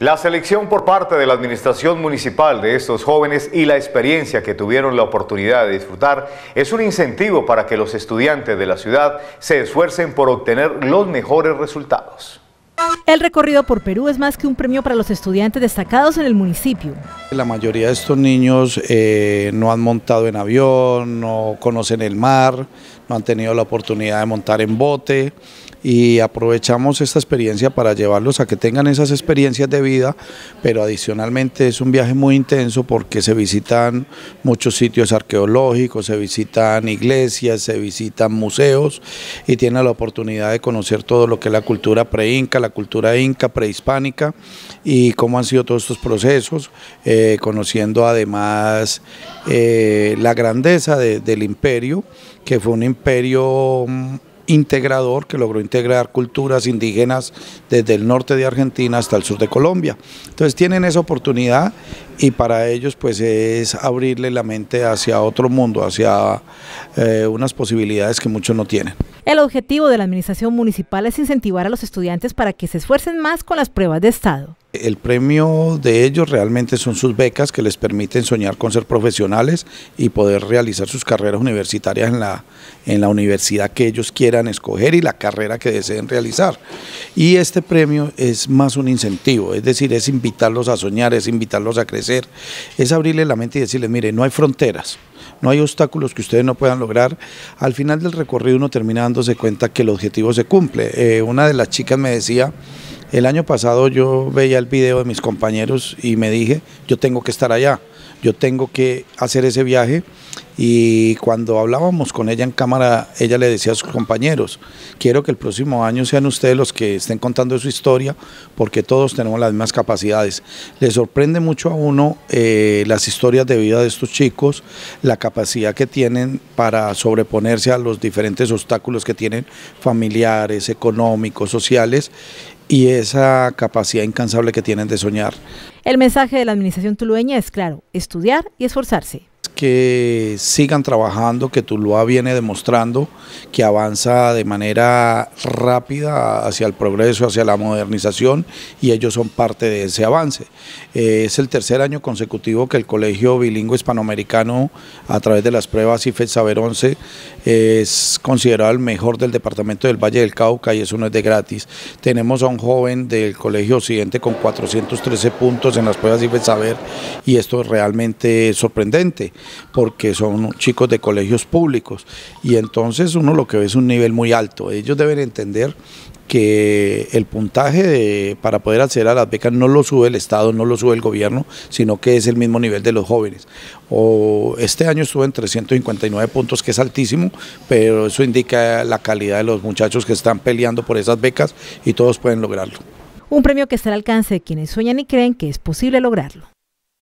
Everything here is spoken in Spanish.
La selección por parte de la administración municipal de estos jóvenes y la experiencia que tuvieron la oportunidad de disfrutar es un incentivo para que los estudiantes de la ciudad se esfuercen por obtener los mejores resultados. El recorrido por Perú es más que un premio para los estudiantes destacados en el municipio. La mayoría de estos niños eh, no han montado en avión, no conocen el mar, no han tenido la oportunidad de montar en bote, y aprovechamos esta experiencia para llevarlos a que tengan esas experiencias de vida, pero adicionalmente es un viaje muy intenso porque se visitan muchos sitios arqueológicos, se visitan iglesias, se visitan museos y tienen la oportunidad de conocer todo lo que es la cultura pre-Inca, la cultura inca, prehispánica y cómo han sido todos estos procesos, eh, conociendo además eh, la grandeza del imperio, que fue un imperio mm, integrador que logró integrar culturas indígenas desde el norte de Argentina hasta el sur de Colombia. Entonces tienen esa oportunidad y para ellos pues es abrirle la mente hacia otro mundo, hacia eh, unas posibilidades que muchos no tienen. El objetivo de la administración municipal es incentivar a los estudiantes para que se esfuercen más con las pruebas de estado. El premio de ellos realmente son sus becas que les permiten soñar con ser profesionales y poder realizar sus carreras universitarias en la, en la universidad que ellos quieran escoger y la carrera que deseen realizar. Y este premio es más un incentivo, es decir, es invitarlos a soñar, es invitarlos a crecer, es abrirle la mente y decirles, mire, no hay fronteras, no hay obstáculos que ustedes no puedan lograr. Al final del recorrido uno termina dándose cuenta que el objetivo se cumple. Eh, una de las chicas me decía, el año pasado yo veía el video de mis compañeros y me dije, yo tengo que estar allá, yo tengo que hacer ese viaje. Y cuando hablábamos con ella en cámara, ella le decía a sus compañeros, quiero que el próximo año sean ustedes los que estén contando su historia, porque todos tenemos las mismas capacidades. Le sorprende mucho a uno eh, las historias de vida de estos chicos, la capacidad que tienen para sobreponerse a los diferentes obstáculos que tienen familiares, económicos, sociales, y esa capacidad incansable que tienen de soñar. El mensaje de la Administración tulueña es claro, estudiar y esforzarse que sigan trabajando, que Tuluá viene demostrando que avanza de manera rápida hacia el progreso, hacia la modernización y ellos son parte de ese avance. Eh, es el tercer año consecutivo que el Colegio Bilingüe Hispanoamericano a través de las pruebas IFET Saber 11 es considerado el mejor del departamento del Valle del Cauca y eso no es de gratis. Tenemos a un joven del Colegio Occidente con 413 puntos en las pruebas IFET Saber y esto es realmente sorprendente porque son chicos de colegios públicos. Y entonces uno lo que ve es un nivel muy alto. Ellos deben entender que el puntaje para poder acceder a las becas no lo sube el Estado, no lo sube el gobierno, sino que es el mismo nivel de los jóvenes. este año suben en 359 puntos, que es altísimo, pero eso indica la calidad de los muchachos que están peleando por esas becas y todos pueden lograrlo. Un premio que está al alcance de quienes sueñan y creen que es posible lograrlo.